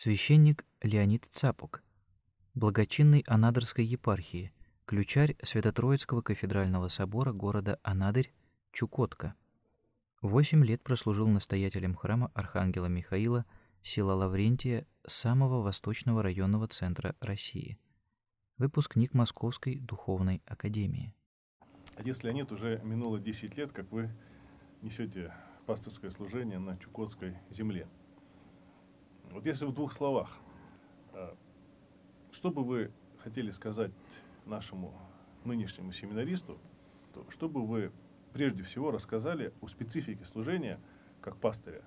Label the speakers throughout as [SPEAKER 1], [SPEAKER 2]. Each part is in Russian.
[SPEAKER 1] священник Леонид Цапок, благочинный Анадырской епархии,
[SPEAKER 2] ключарь Свято-Троицкого кафедрального собора города Анадырь, Чукотка. Восемь лет прослужил настоятелем храма Архангела Михаила села Лаврентия самого восточного районного центра России. Выпускник Московской духовной академии.
[SPEAKER 1] Отец а Леонид, уже минуло 10 лет, как вы несете пасторское служение на Чукотской земле. Вот если в двух словах, а, что бы вы хотели сказать нашему нынешнему семинаристу, то что бы вы прежде всего рассказали о специфике служения как пастыря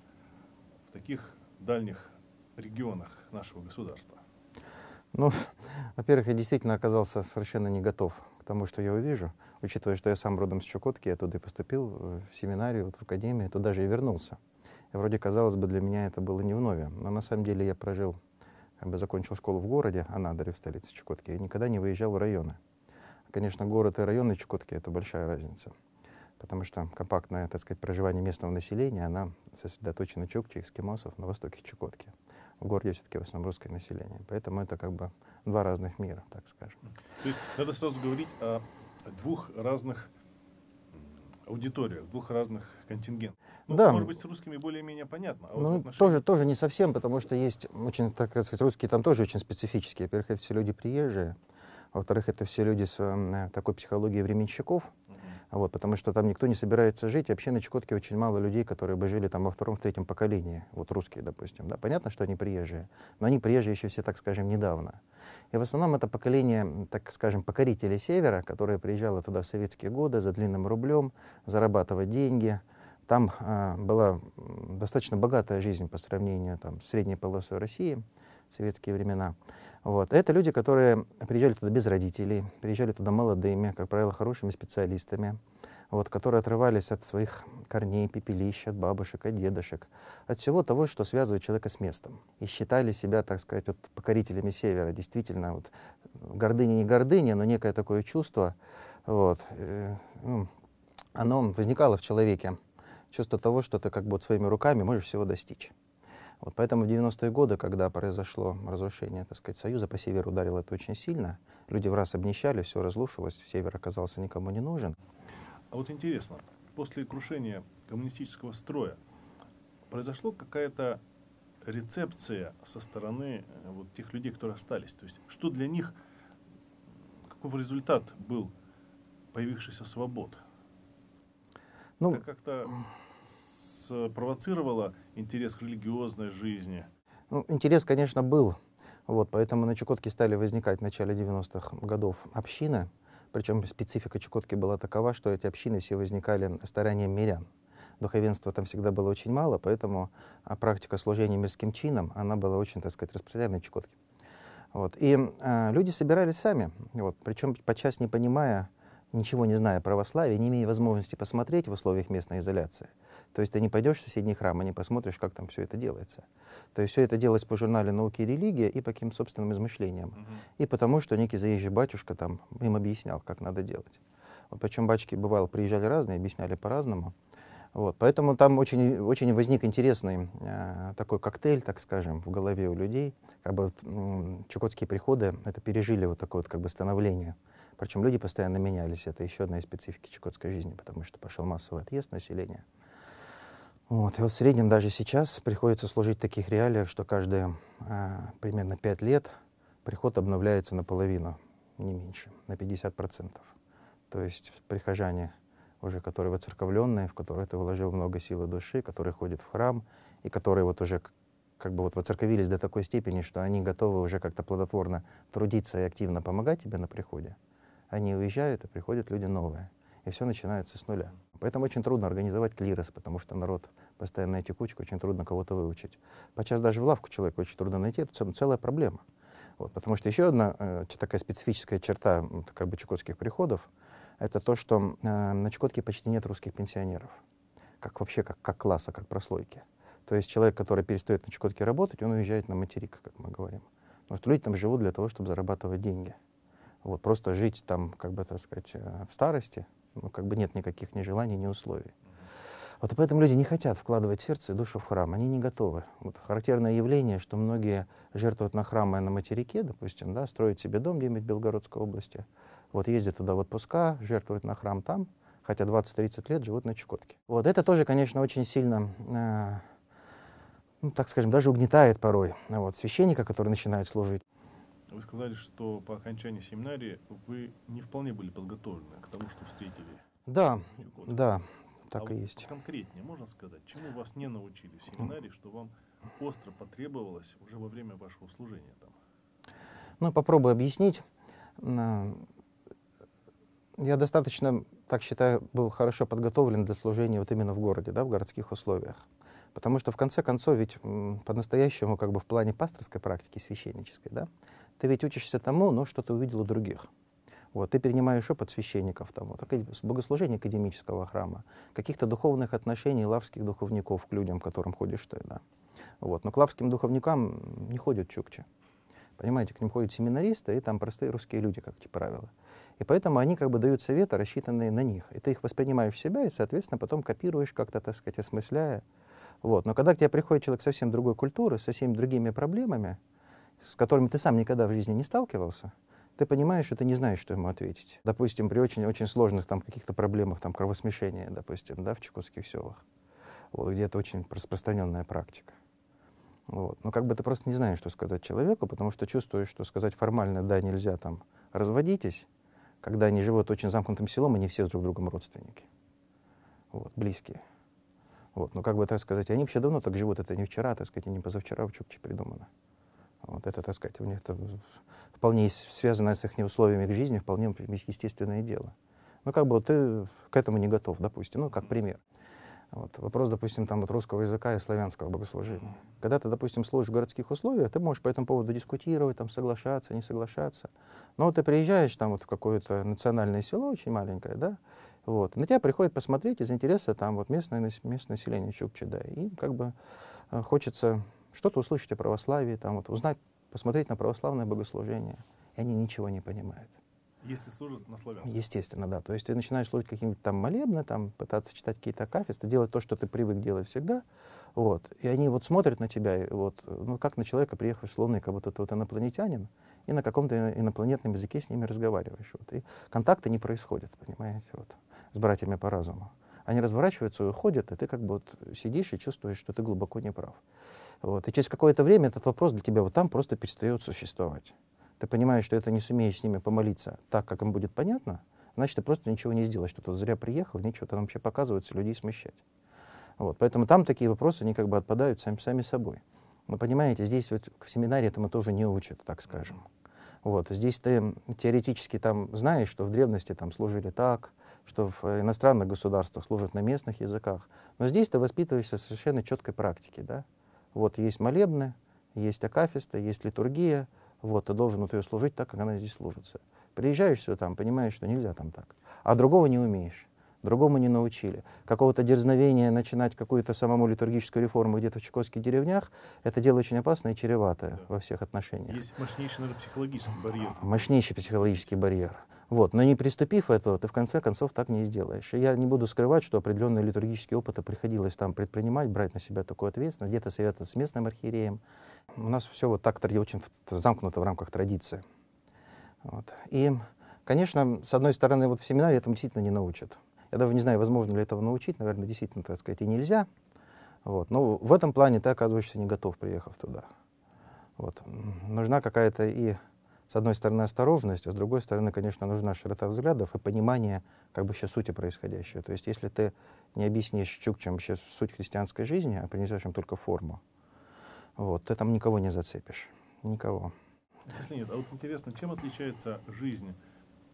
[SPEAKER 1] в таких дальних регионах нашего государства?
[SPEAKER 2] Ну, во-первых, я действительно оказался совершенно не готов к тому, что я увижу, учитывая, что я сам родом с Чукотки, я туда и поступил э, в семинарию, вот в академию, туда же и вернулся. Вроде, казалось бы, для меня это было не в вновь, но на самом деле я прожил, как бы закончил школу в городе а Анадыре, в столице Чукотки, и никогда не выезжал в районы. Конечно, город и районы Чукотки — это большая разница, потому что компактное, так сказать, проживание местного населения, она сосредоточена чукчи, эскимосов на востоке Чукотки. В городе все-таки в основном русское население, поэтому это как бы два разных мира, так скажем.
[SPEAKER 1] То есть надо сразу говорить о двух разных аудиториях, двух разных контингентов. Ну, да. Может быть, с русскими более-менее понятно. А ну, отношения...
[SPEAKER 2] тоже, тоже не совсем, потому что есть очень, так сказать, русские там тоже очень специфические. Во-первых, это все люди приезжие. Во-вторых, это все люди с такой психологией временщиков. Uh-huh вот, потому что там никто не собирается жить. вообще на Чукотке очень мало людей, которые бы жили там во втором, в третьем поколении. Вот русские, допустим. Да, понятно, что они приезжие, но они приезжие еще все, так скажем, недавно. И в основном это поколение, так скажем, покорителей Севера, которое приезжало туда в советские годы за длинным рублем, зарабатывать деньги. Там а, была достаточно богатая жизнь по сравнению там, с средней полосой России в советские времена. Вот. Это люди, которые приезжали туда без родителей, приезжали туда молодыми, как правило, хорошими специалистами, вот, которые отрывались от своих корней, пепелищ, от бабушек, от дедушек, от всего того, что связывает человека с местом. И считали себя, так сказать, вот, покорителями Севера. Действительно, вот, гордыня не гордыня, но некое такое чувство, вот, э, ну, оно возникало в человеке. Чувство того, что ты как бы вот своими руками можешь всего достичь. Вот поэтому в 90-е годы, когда произошло разрушение так сказать, Союза, по северу ударило это очень сильно. Люди в раз обнищали, все разрушилось, север оказался никому не нужен.
[SPEAKER 1] А вот интересно, после крушения коммунистического строя произошло какая-то рецепция со стороны э, вот тех людей, которые остались? То есть что для них, какой результат был появившийся свобод? Ну, Это как-то вас э, провоцировало интерес к религиозной жизни? Ну,
[SPEAKER 2] интерес, конечно, был. Вот, поэтому на Чукотке стали возникать в начале 90-х годов общины. Причем специфика Чукотки была такова, что эти общины все возникали старанием мирян. Духовенства там всегда было очень мало, поэтому а практика служения мирским чинам она была очень, так сказать, распространена на Чукотке. Вот. И э, люди собирались сами, вот. причем подчас не понимая, ничего не зная православия, не имея возможности посмотреть в условиях местной изоляции – то есть ты не пойдешь в соседний храм и не посмотришь, как там все это делается. То есть все это делается по журнале «Науки и религия» и по каким собственным измышлениям. Угу. И потому, что некий заезжий батюшка там им объяснял, как надо делать. Причем батюшки, бывало, приезжали разные, объясняли по-разному. Вот, поэтому там очень, очень возник интересный э, такой коктейль, так скажем, в голове у людей. Как бы чукотские приходы это пережили вот такое вот как бы становление. Причем люди постоянно менялись. Это еще одна из специфики чукотской жизни, потому что пошел массовый отъезд населения. Вот. И вот в среднем даже сейчас приходится служить в таких реалиях, что каждые э, примерно 5 лет приход обновляется наполовину, не меньше, на 50%. То есть прихожане, уже которые воцерковленные, в которые ты вложил много силы души, которые ходят в храм, и которые вот уже как бы вот воцерковились до такой степени, что они готовы уже как-то плодотворно трудиться и активно помогать тебе на приходе, они уезжают, и приходят люди новые и все начинается с нуля. Поэтому очень трудно организовать клирос, потому что народ постоянно эти текучка, очень трудно кого-то выучить. Подчас даже в лавку человека очень трудно найти, это целая проблема. Вот, потому что еще одна э, такая специфическая черта как бы чукотских приходов, это то, что э, на Чукотке почти нет русских пенсионеров, как вообще, как, как класса, как прослойки. То есть человек, который перестает на Чукотке работать, он уезжает на материк, как мы говорим. Потому что люди там живут для того, чтобы зарабатывать деньги. Вот, просто жить там, как бы, так сказать, э, в старости — ну, как бы нет никаких ни желаний, ни условий. Вот поэтому люди не хотят вкладывать сердце и душу в храм, они не готовы. Вот характерное явление, что многие жертвуют на храмы на материке, допустим, да, строят себе дом где-нибудь в Белгородской области, вот ездят туда в отпуска, жертвуют на храм там, хотя 20-30 лет живут на Чукотке. Вот это тоже, конечно, очень сильно э, ну, так скажем, даже угнетает порой вот, священника, который начинает служить.
[SPEAKER 1] Вы сказали, что по окончании семинарии вы не вполне были подготовлены к тому, что встретили. Да, Чукотку. да, а так а и есть. Конкретнее можно сказать, чему вас не научили в семинарии, что вам остро потребовалось уже во время вашего служения там?
[SPEAKER 2] Ну, попробую объяснить. Э, я достаточно, так считаю, был хорошо подготовлен для служения вот именно в городе, да, в городских условиях. Потому что в конце концов ведь по-настоящему как бы в плане пасторской практики священнической, да, ты ведь учишься тому, но ну, что ты увидел у других. Вот, ты перенимаешь опыт священников, там, вот, богослужения академического храма, каких-то духовных отношений лавских духовников к людям, к которым ходишь ты. Да. Вот, но к лавским духовникам не ходят чукчи. Понимаете, к ним ходят семинаристы и там простые русские люди, как правило. И поэтому они как бы дают советы, рассчитанные на них. И ты их воспринимаешь в себя и, соответственно, потом копируешь как-то, так сказать, осмысляя. Вот. Но когда к тебе приходит человек совсем другой культуры, со всеми другими проблемами, с которыми ты сам никогда в жизни не сталкивался, ты понимаешь, что ты не знаешь, что ему ответить. Допустим, при очень-очень сложных там каких-то проблемах, там кровосмешения, допустим, да, в чукотских селах, вот, где это очень распространенная практика. Вот. Но как бы ты просто не знаешь, что сказать человеку, потому что чувствуешь, что сказать формально «да, нельзя, там, разводитесь», когда они живут очень замкнутым селом, они все друг другом родственники, вот, близкие. Вот. Но как бы так сказать, они вообще давно так живут, это не вчера, так сказать, не позавчера в Чукче придумано. Вот это, так сказать, у них это вполне связано с их условиями к жизни, вполне естественное дело. Ну, как бы вот ты к этому не готов, допустим, ну, как пример. Вот. Вопрос, допустим, там вот русского языка и славянского богослужения. Когда ты, допустим, служишь в городских условиях, ты можешь по этому поводу дискутировать, там, соглашаться, не соглашаться. Но вот ты приезжаешь там вот в какое-то национальное село очень маленькое, да, вот, на тебя приходит посмотреть из интереса там вот местное, местное население Чукчи, да, и как бы э, хочется что-то услышать о православии, там, вот, узнать, посмотреть на православное богослужение, и они ничего не понимают.
[SPEAKER 1] Если служат на славянском.
[SPEAKER 2] Естественно, да. То есть ты начинаешь служить каким-нибудь там молебно, там, пытаться читать какие-то кафесты, делать то, что ты привык делать всегда. Вот. И они вот смотрят на тебя, вот, ну, как на человека, приехавшего словно как будто ты вот инопланетянин, и на каком-то инопланетном языке с ними разговариваешь. Вот. И контакты не происходят, понимаете, вот, с братьями по разуму. Они разворачиваются и уходят, и ты как бы вот сидишь и чувствуешь, что ты глубоко не прав. Вот. И через какое-то время этот вопрос для тебя вот там просто перестает существовать. Ты понимаешь, что это не сумеешь с ними помолиться так, как им будет понятно, значит, ты просто ничего не сделаешь, что ты зря приехал, нечего там вообще показываться, людей смущать. Вот. Поэтому там такие вопросы, они как бы отпадают сами, сами собой. Но понимаете, здесь вот в семинаре этому тоже не учат, так скажем. Вот. Здесь ты теоретически там знаешь, что в древности там служили так, что в иностранных государствах служат на местных языках. Но здесь ты воспитываешься в совершенно четкой практике. Да? Вот есть молебны, есть акафисты, есть литургия, вот, ты должен вот ее служить так, как она здесь служится. Приезжаешь все там, понимаешь, что нельзя там так. А другого не умеешь, другому не научили. Какого-то дерзновения начинать какую-то самому литургическую реформу где-то в чукотских деревнях, это дело очень опасное и чреватое да. во всех отношениях.
[SPEAKER 1] Есть мощнейший, наверное, психологический барьер.
[SPEAKER 2] Мощнейший психологический барьер. Вот. Но не приступив этого, ты в конце концов так не сделаешь. я не буду скрывать, что определенные литургические опыты приходилось там предпринимать, брать на себя такую ответственность, где-то советоваться с местным архиереем. У нас все вот так очень замкнуто в рамках традиции. Вот. И, конечно, с одной стороны, вот в семинаре этому действительно не научат. Я даже не знаю, возможно ли этого научить, наверное, действительно, так сказать, и нельзя. Вот. Но в этом плане ты оказываешься не готов, приехав туда. Вот. Нужна какая-то и с одной стороны, осторожность, а с другой стороны, конечно, нужна широта взглядов и понимание как бы еще сути происходящего. То есть если ты не объяснишь чукчам вообще суть христианской жизни, а принесешь им только форму, вот, ты там никого не зацепишь. Никого.
[SPEAKER 1] Если нет, а вот интересно, чем отличается жизнь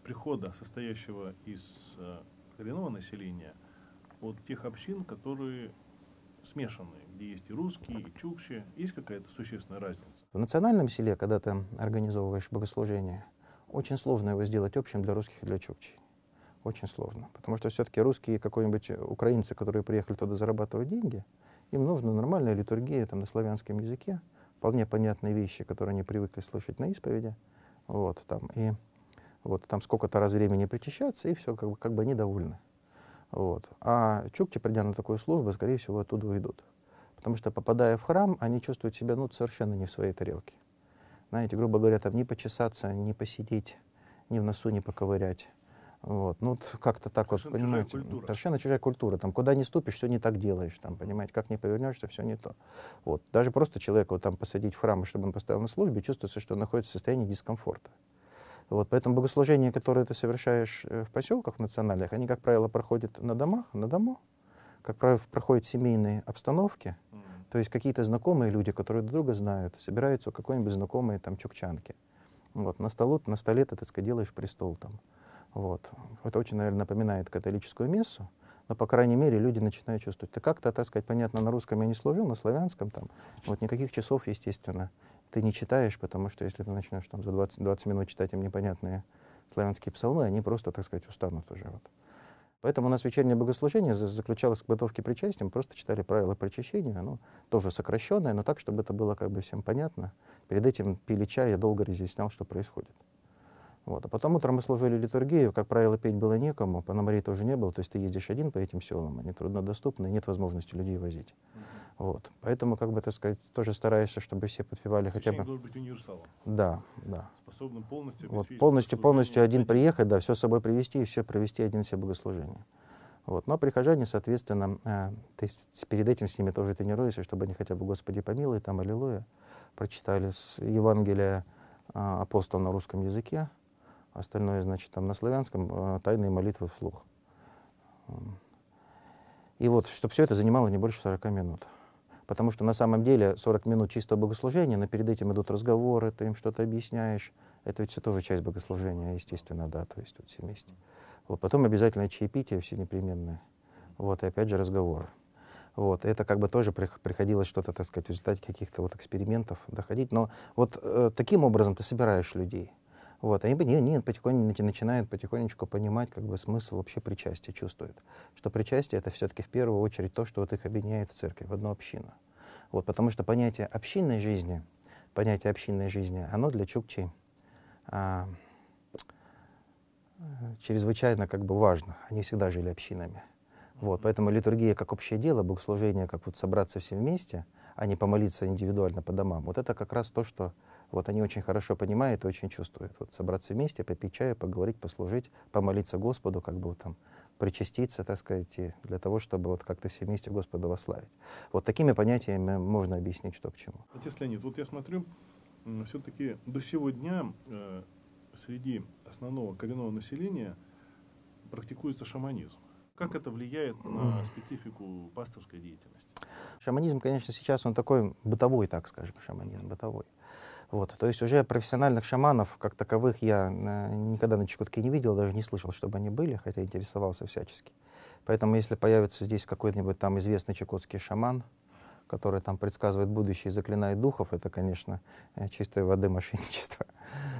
[SPEAKER 1] прихода, состоящего из э, коренного населения, от тех общин, которые смешанные, где есть и русские, и чукши, есть какая-то существенная разница?
[SPEAKER 2] В национальном селе, когда ты организовываешь богослужение, очень сложно его сделать общим для русских и для чукчей. Очень сложно. Потому что все-таки русские, и какой-нибудь украинцы, которые приехали туда зарабатывать деньги, им нужна нормальная литургия там, на славянском языке, вполне понятные вещи, которые они привыкли слышать на исповеди. Вот, там, и вот там сколько-то раз времени причащаться, и все, как бы, как бы они довольны. Вот. А чукчи, придя на такую службу, скорее всего, оттуда уйдут. Потому что, попадая в храм, они чувствуют себя ну, совершенно не в своей тарелке. Знаете, грубо говоря, там не почесаться, не посидеть, ни в носу не поковырять. Вот. Ну, вот как-то так совершенно вот, понимаете, чужая культура. совершенно чужая культура. Там, куда не ступишь, все не так делаешь. Там, понимаете, как не повернешься, все не то. Вот. Даже просто человека вот, там посадить в храм, чтобы он постоял на службе, чувствуется, что он находится в состоянии дискомфорта. Вот, поэтому богослужения, которые ты совершаешь э, в поселках национальных, они, как правило, проходят на домах, на дому, как правило, проходят семейные обстановки, то есть какие-то знакомые люди, которые друг друга знают, собираются у какой-нибудь знакомой там чукчанки. Вот, на, столу, на столе ты, так сказать, делаешь престол там. Вот. Это очень, наверное, напоминает католическую мессу, но, по крайней мере, люди начинают чувствовать. Ты как-то, так сказать, понятно, на русском я не служил, на славянском там, вот никаких часов, естественно, ты не читаешь, потому что если ты начнешь там за 20, 20 минут читать им непонятные славянские псалмы, они просто, так сказать, устанут уже. Вот. Поэтому у нас вечернее богослужение заключалось в готовке причастия, мы просто читали правила причащения, ну, тоже сокращенное, но так, чтобы это было как бы всем понятно. Перед этим пили чай, я долго разъяснял, что происходит. Вот. А потом утром мы служили литургию, как правило, петь было некому, пономарей тоже не было, то есть ты едешь один по этим селам, они труднодоступны, нет возможности людей возить. Mm-hmm. Вот. Поэтому, как бы, так сказать, тоже стараешься, чтобы все подпевали хотя бы... должен быть универсалом. Да, да. Способным полностью... Вот, полностью, полностью один приехать, да, все с собой привести и все провести один все богослужение, Вот. Но прихожане, соответственно, э, ты перед этим с ними тоже тренируешься, чтобы они хотя бы «Господи помилуй», там «Аллилуйя» прочитали с Евангелия э, апостола на русском языке, остальное, значит, там на славянском, э, тайные молитвы вслух. И вот, чтобы все это занимало не больше 40 минут. Потому что на самом деле 40 минут чистого богослужения, но перед этим идут разговоры, ты им что-то объясняешь. Это ведь все тоже часть богослужения, естественно, да, то есть вот все вместе. Вот, потом обязательно чаепитие все непременное. Вот, и опять же разговоры. Вот, это как бы тоже приходилось что-то, так сказать, в результате каких-то вот экспериментов доходить. Но вот э, таким образом ты собираешь людей. Вот, они, не, не потихонечку, начинают потихонечку понимать как бы смысл вообще причастия, чувствует, что причастие это все-таки в первую очередь то, что вот их объединяет в церкви, в одну общину. Вот, потому что понятие общинной жизни, понятие общинной жизни, оно для чукчей а, чрезвычайно как бы важно. Они всегда жили общинами. Вот, поэтому литургия как общее дело, богослужение как вот собраться все вместе, а не помолиться индивидуально по домам, вот это как раз то, что вот они очень хорошо понимают и очень чувствуют. Вот собраться вместе, попить чаю, поговорить, послужить, помолиться Господу, как бы там причаститься, так сказать, для того, чтобы вот как-то все вместе Господа вославить. Вот такими понятиями можно объяснить, что к чему.
[SPEAKER 1] Отец Леонид, вот я смотрю, все-таки до сего дня э, среди основного коренного населения практикуется шаманизм. Как это влияет на специфику пасторской деятельности?
[SPEAKER 2] Шаманизм, конечно, сейчас он такой бытовой, так скажем, шаманизм бытовой. Вот. То есть уже профессиональных шаманов, как таковых, я э, никогда на Чукотке не видел, даже не слышал, чтобы они были, хотя интересовался всячески. Поэтому если появится здесь какой-нибудь там известный чукотский шаман, который там предсказывает будущее и заклинает духов, это, конечно, э, чистой воды мошенничество.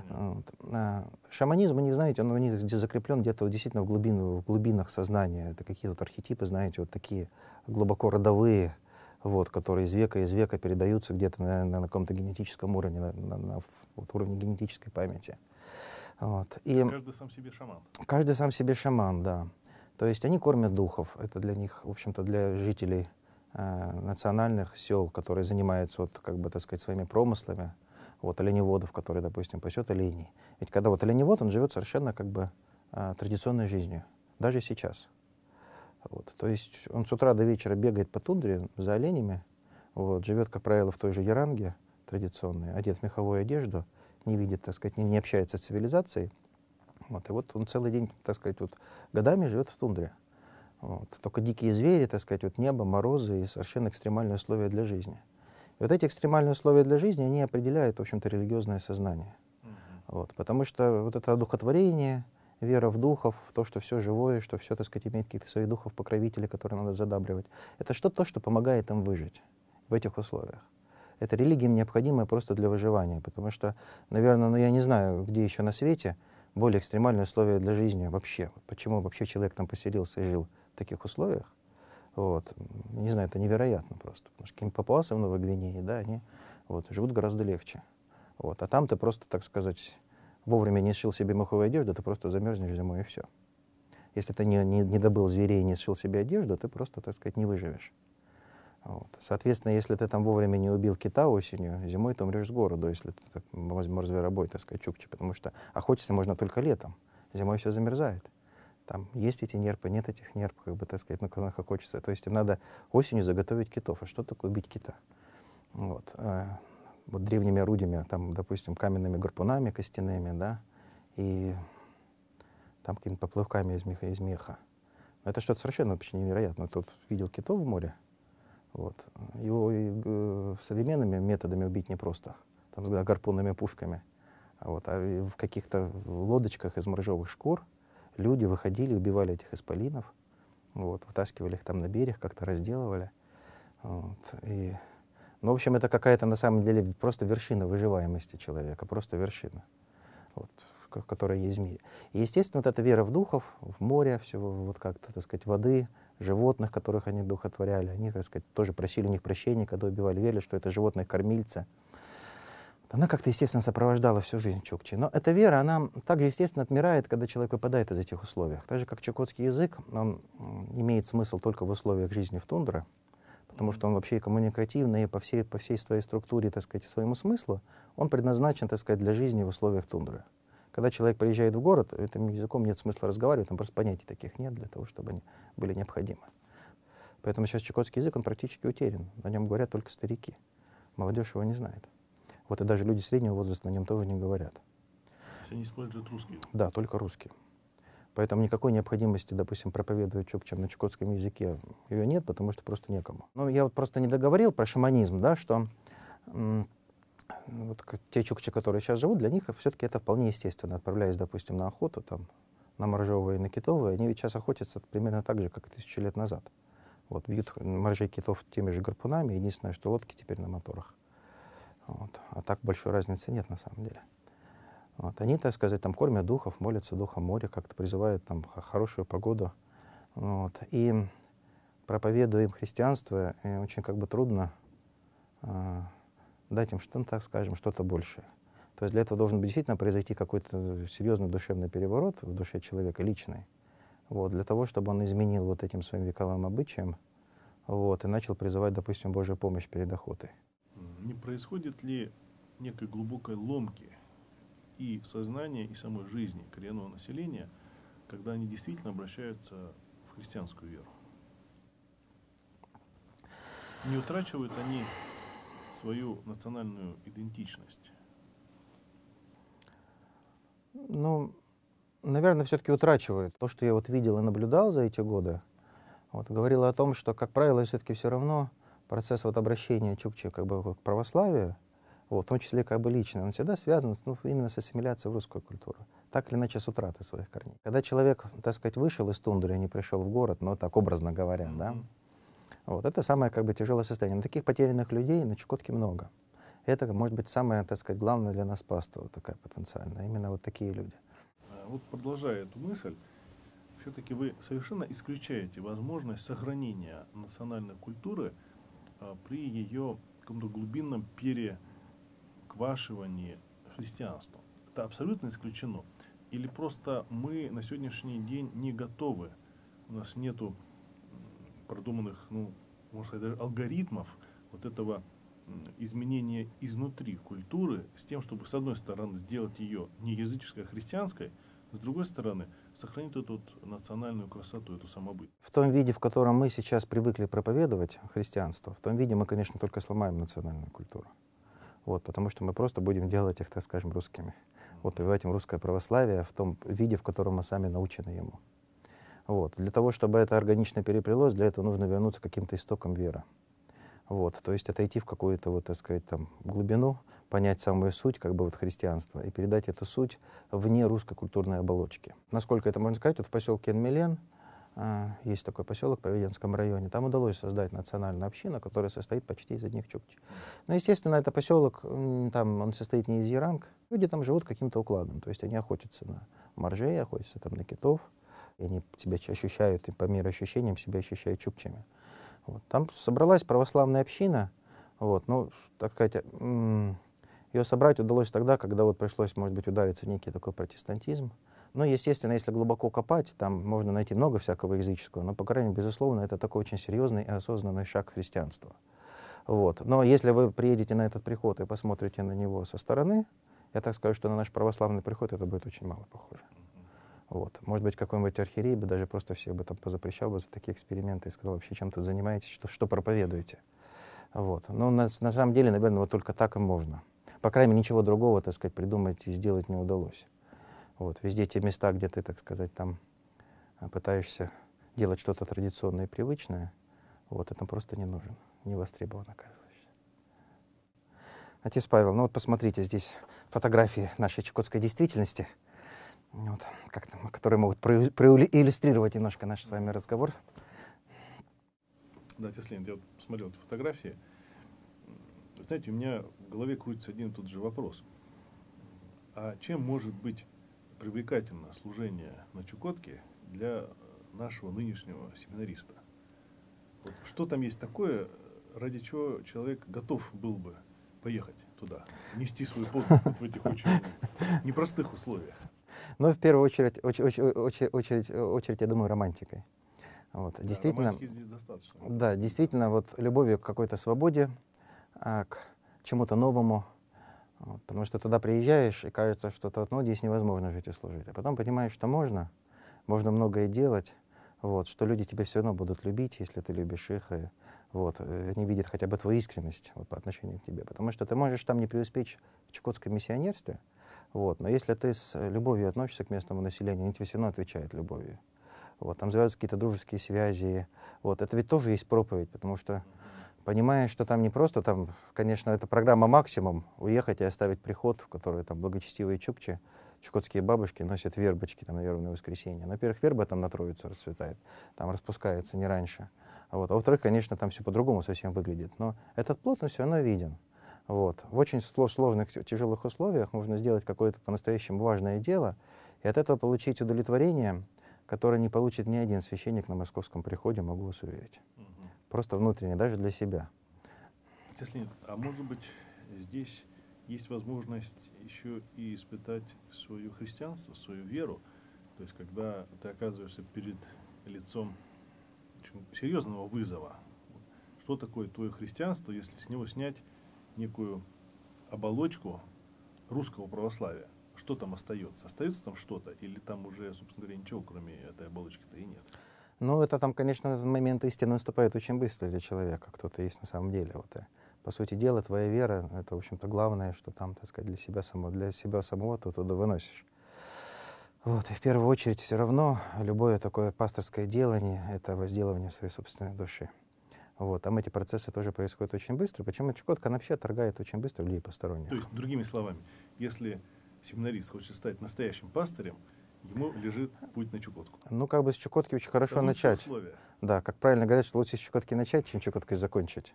[SPEAKER 2] Вот. Э, шаманизм, у них, знаете, он у них где закреплен где-то действительно в, глубину, в глубинах сознания. Это какие-то архетипы, знаете, вот такие глубоко родовые, вот, которые из века из века передаются где-то на, на, каком-то генетическом уровне, на, на, на вот, уровне генетической памяти. Вот. И каждый сам себе шаман. Каждый сам себе шаман, да. То есть они кормят духов. Это для них, в общем-то, для жителей э, национальных сел, которые занимаются, вот, как бы, так сказать, своими промыслами, вот, оленеводов, которые, допустим, пасет оленей. Ведь когда вот оленевод, он живет совершенно, как бы, э, традиционной жизнью, даже сейчас. Вот. То есть он с утра до вечера бегает по тундре за оленями, вот, живет, как правило, в той же Яранге традиционной, одет в меховую одежду, не видит, так сказать, не, не общается с цивилизацией. Вот, и вот он целый день, так сказать, вот, годами живет в тундре. Вот. Только дикие звери, так сказать, вот небо, морозы и совершенно экстремальные условия для жизни. И вот эти экстремальные условия для жизни, они определяют, в общем-то, религиозное сознание. Вот, потому что вот это одухотворение, вера в духов, в то, что все живое, что все, так сказать, имеет каких-то свои духов, покровители, которые надо задабривать. Это что то, что помогает им выжить в этих условиях. Это религия необходимая просто для выживания, потому что, наверное, ну я не знаю, где еще на свете более экстремальные условия для жизни вообще. Почему вообще человек там поселился и жил в таких условиях? Вот. Не знаю, это невероятно просто. Потому что каким папуасы в Новой Гвинее, да, они вот, живут гораздо легче. Вот. А там ты просто, так сказать, вовремя не сшил себе маховую одежду, ты просто замерзнешь зимой и все. Если ты не, не, не добыл зверей и не сшил себе одежду, ты просто, так сказать, не выживешь. Вот. Соответственно, если ты там вовремя не убил кита осенью, зимой ты умрешь с городу, если ты так, возьмешь зверобой, так сказать, чукчи, потому что охотиться можно только летом, зимой все замерзает. Там есть эти нерпы, нет этих нерп, как бы, так сказать, на канах охотиться. То есть им надо осенью заготовить китов. А что такое убить кита? Вот. Э, вот древними орудиями, там, допустим, каменными гарпунами костяными, да, и там какими-то поплавками из меха, из меха. Но это что-то совершенно вообще невероятное. Тут видел китов в море, вот. Его и, э, современными методами убить непросто, там, с гарпунными пушками. Вот. А в каких-то лодочках из моржовых шкур люди выходили, убивали этих исполинов, вот, вытаскивали их там на берег, как-то разделывали. Вот. И ну, в общем, это какая-то на самом деле просто вершина выживаемости человека, просто вершина, вот, которая есть в мире. И, естественно, вот эта вера в духов, в море всего, вот как-то, так сказать, воды, животных, которых они духотворяли, они, так сказать, тоже просили у них прощения, когда убивали, верили, что это животные кормильцы. Она как-то, естественно, сопровождала всю жизнь Чукчи. Но эта вера, она также, естественно, отмирает, когда человек выпадает из этих условий. Так же, как чукотский язык, он имеет смысл только в условиях жизни в тундре, потому что он вообще коммуникативный, и по всей, по всей своей структуре, так сказать, своему смыслу, он предназначен, так сказать, для жизни в условиях тундры. Когда человек приезжает в город, этим языком нет смысла разговаривать, там просто понятий таких нет для того, чтобы они были необходимы. Поэтому сейчас чукотский язык, он практически утерян. На нем говорят только старики. Молодежь его не знает. Вот и даже люди среднего возраста на нем тоже не говорят.
[SPEAKER 1] Они используют русский.
[SPEAKER 2] Да, только русский. Поэтому никакой необходимости, допустим, проповедовать чукчам на чукотском языке ее нет, потому что просто некому. Но ну, я вот просто не договорил про шаманизм, да, что вот те чукчи, которые сейчас живут, для них все-таки это вполне естественно. Отправляясь, допустим, на охоту, там, на моржовые и на китовые, они ведь сейчас охотятся примерно так же, как тысячу лет назад. Вот, бьют моржей китов теми же гарпунами, единственное, что лодки теперь на моторах. Вот. А так большой разницы нет на самом деле. Вот. Они, так сказать, там кормят духов, молятся духом моря, как-то призывают там хорошую погоду. Вот. И проповедуя им христианство, э, очень как бы трудно э, дать им, что, так скажем, что-то большее. То есть для этого должен действительно произойти какой-то серьезный душевный переворот в душе человека, личный, вот, для того, чтобы он изменил вот этим своим вековым обычаем вот, и начал призывать, допустим, Божью помощь перед охотой.
[SPEAKER 1] Не происходит ли некой глубокой ломки и сознания, и самой жизни коренного населения, когда они действительно обращаются в христианскую веру. Не утрачивают они свою национальную идентичность.
[SPEAKER 2] Ну, наверное, все-таки утрачивают. То, что я вот видел и наблюдал за эти годы, вот, говорило о том, что, как правило, все-таки все равно процесс вот обращения Чукчи как бы к православию, вот, в том числе как бы лично, он всегда связан ну, именно с ассимиляцией в русскую культуру. Так или иначе с утратой своих корней. Когда человек, так сказать, вышел из тундры и а не пришел в город, ну так образно говоря, да, вот, это самое как бы тяжелое состояние. Но таких потерянных людей на Чукотке много. Это, может быть, самое, так сказать, главное для нас паства вот такая потенциальная, именно вот такие люди.
[SPEAKER 1] А, вот продолжая эту мысль, все-таки вы совершенно исключаете возможность сохранения национальной культуры а, при ее каком-то глубинном пере вквашивании христианства. Это абсолютно исключено. Или просто мы на сегодняшний день не готовы, у нас нету продуманных, ну, можно сказать, даже алгоритмов вот этого изменения изнутри культуры с тем, чтобы с одной стороны сделать ее не языческой, а христианской, с другой стороны, сохранить эту вот национальную красоту, эту самобытность.
[SPEAKER 2] В том виде, в котором мы сейчас привыкли проповедовать христианство, в том виде мы, конечно, только сломаем национальную культуру. Вот, потому что мы просто будем делать их, так скажем, русскими. Вот прививать им русское православие в том виде, в котором мы сами научены ему. Вот. Для того, чтобы это органично переплелось, для этого нужно вернуться к каким-то истокам веры. Вот. То есть отойти в какую-то, вот, так сказать, там, глубину, понять самую суть как бы вот христианства и передать эту суть вне русской культурной оболочки. Насколько это можно сказать, вот в поселке Энмилен а, есть такой поселок в Провиденском районе, там удалось создать национальную общину, которая состоит почти из одних чукчей. Но, ну, естественно, это поселок, там он состоит не из яранг, люди там живут каким-то укладом, то есть они охотятся на моржей, охотятся там на китов, и они себя ощущают, и по мере ощущениям себя ощущают чукчами. Вот. Там собралась православная община, вот, ну, так сказать, ее собрать удалось тогда, когда вот пришлось, может быть, удариться в некий такой протестантизм, но, ну, естественно, если глубоко копать, там можно найти много всякого языческого, но, по крайней мере, безусловно, это такой очень серьезный и осознанный шаг христианства. Вот. Но если вы приедете на этот приход и посмотрите на него со стороны, я так скажу, что на наш православный приход это будет очень мало похоже. Вот. Может быть, какой-нибудь архиерей бы даже просто всех бы там позапрещал бы за такие эксперименты и сказал вообще, чем тут занимаетесь, что, что проповедуете. Вот. Но ну, на, на самом деле, наверное, вот только так и можно. По крайней мере, ничего другого, так сказать, придумать и сделать не удалось. Вот, везде те места, где ты, так сказать, там а, пытаешься делать что-то традиционное и привычное, вот, это просто не нужен, не востребован, оказывается. Отец Павел, ну вот посмотрите, здесь фотографии нашей чукотской действительности, вот, как которые могут проиллюстрировать немножко наш с вами разговор.
[SPEAKER 1] Да, отец Леонид, я вот смотрел эти фотографии. Знаете, у меня в голове крутится один и тот же вопрос. А чем может быть привлекательно служение на Чукотке для э, нашего нынешнего семинариста. Вот что там есть такое, ради чего человек готов был бы поехать туда, нести свой подвиг в этих очень непростых условиях?
[SPEAKER 2] Ну, в первую очередь, очередь, очередь, очередь я думаю, романтикой. Вот, да, действительно, здесь Да, действительно, вот любовью к какой-то свободе, а, к чему-то новому – вот, потому что тогда приезжаешь, и кажется, что то, ну, здесь невозможно жить и служить. А потом понимаешь, что можно, можно многое делать, вот, что люди тебя все равно будут любить, если ты любишь их, и, вот, э, они видят хотя бы твою искренность вот, по отношению к тебе. Потому что ты можешь там не преуспеть в чукотском миссионерстве, вот, но если ты с любовью относишься к местному населению, они тебе все равно отвечают любовью. Вот, там завязываются какие-то дружеские связи. Вот, это ведь тоже есть проповедь, потому что понимая, что там не просто, там, конечно, это программа «Максимум», уехать и оставить приход, в который там благочестивые чукчи, чукотские бабушки носят вербочки там на вербное воскресенье. Ну, во-первых, верба там на Троицу расцветает, там распускается не раньше. Вот. А во-вторых, конечно, там все по-другому совсем выглядит, но этот плод, он все равно виден. Вот. В очень сложных, тяжелых условиях можно сделать какое-то по-настоящему важное дело, и от этого получить удовлетворение, которое не получит ни один священник на московском приходе, могу вас уверить просто внутренне, даже для себя.
[SPEAKER 1] Если а может быть здесь есть возможность еще и испытать свое христианство, свою веру, то есть когда ты оказываешься перед лицом серьезного вызова, что такое твое христианство, если с него снять некую оболочку русского православия? Что там остается? Остается там что-то? Или там уже, собственно говоря, ничего, кроме этой оболочки-то и нет?
[SPEAKER 2] Ну, это там, конечно, момент истины наступает очень быстро для человека, кто-то есть на самом деле. Вот, и, э, по сути дела, твоя вера — это, в общем-то, главное, что там, так сказать, для себя самого, для себя самого ты туда выносишь. Вот, и в первую очередь все равно любое такое пасторское делание — это возделывание своей собственной души. Вот, там эти процессы тоже происходят очень быстро, почему Чукотка, она вообще отторгает очень быстро людей посторонних. То
[SPEAKER 1] есть, другими словами, если семинарист хочет стать настоящим пастырем — ему лежит путь на Чукотку.
[SPEAKER 2] Ну, как бы с Чукотки очень хорошо Это начать. Условия. Да, как правильно говорят, лучше с Чукотки начать, чем Чукоткой закончить.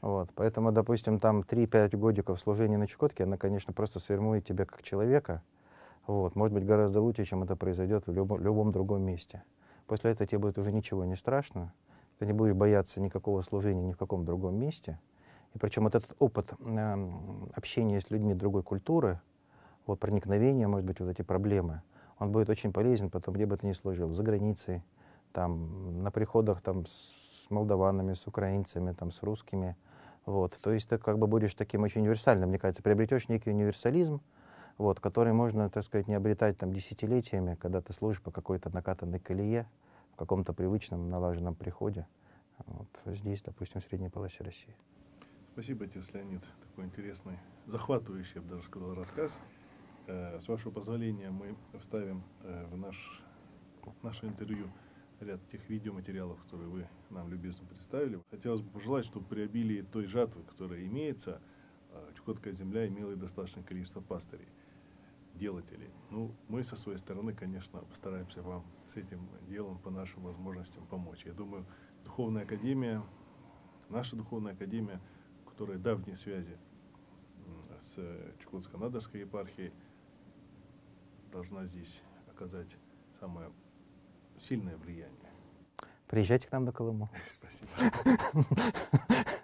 [SPEAKER 2] Вот. Поэтому, допустим, там 3-5 годиков служения на Чукотке, она, конечно, просто сформирует тебя как человека. Вот. Может быть, гораздо лучше, чем это произойдет в любом, любом другом месте. После этого тебе будет уже ничего не страшно. Ты не будешь бояться никакого служения ни в каком другом месте. И причем вот этот опыт э, общения с людьми другой культуры, вот проникновение, может быть, вот эти проблемы — он будет очень полезен, потом где бы ты ни служил, за границей, там, на приходах там, с молдаванами, с украинцами, там, с русскими. Вот. То есть ты как бы будешь таким очень универсальным, мне кажется, приобретешь некий универсализм, вот, который можно, так сказать, не обретать там, десятилетиями, когда ты служишь по какой-то накатанной колее, в каком-то привычном налаженном приходе. Вот, здесь, допустим, в средней полосе России.
[SPEAKER 1] Спасибо, тебе, Леонид. Такой интересный, захватывающий, я бы даже сказал, рассказ. Э, с вашего позволения мы вставим э, в наш, в наше интервью ряд тех видеоматериалов, которые вы нам любезно представили. Хотелось бы пожелать, чтобы при обилии той жатвы, которая имеется, э, Чукотская земля имела и достаточное количество пастырей, делателей. Ну, мы со своей стороны, конечно, постараемся вам с этим делом по нашим возможностям помочь. Я думаю, Духовная Академия, наша Духовная Академия, которая давние связи с Чукотско-Надорской епархией, должна здесь оказать самое сильное влияние.
[SPEAKER 2] Приезжайте к нам до Колыму. Спасибо.